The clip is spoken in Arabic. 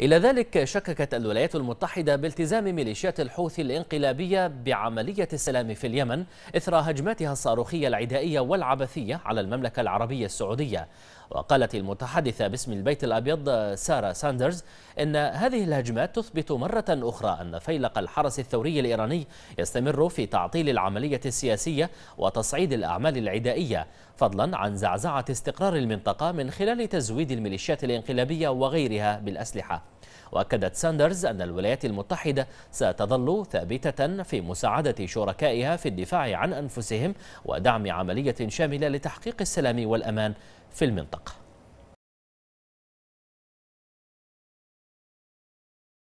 إلى ذلك شككت الولايات المتحدة بالتزام ميليشيات الحوثي الانقلابية بعملية السلام في اليمن إثر هجماتها الصاروخية العدائية والعبثية على المملكة العربية السعودية وقالت المتحدثة باسم البيت الأبيض سارة ساندرز إن هذه الهجمات تثبت مرة أخرى أن فيلق الحرس الثوري الإيراني يستمر في تعطيل العملية السياسية وتصعيد الأعمال العدائية فضلا عن زعزعة استقرار المنطقة من خلال تزويد الميليشيات الانقلابية وغيرها بالأسلحة وأكدت ساندرز أن الولايات المتحدة ستظل ثابتة في مساعدة شركائها في الدفاع عن أنفسهم ودعم عملية شاملة لتحقيق السلام والأمان في المنطقة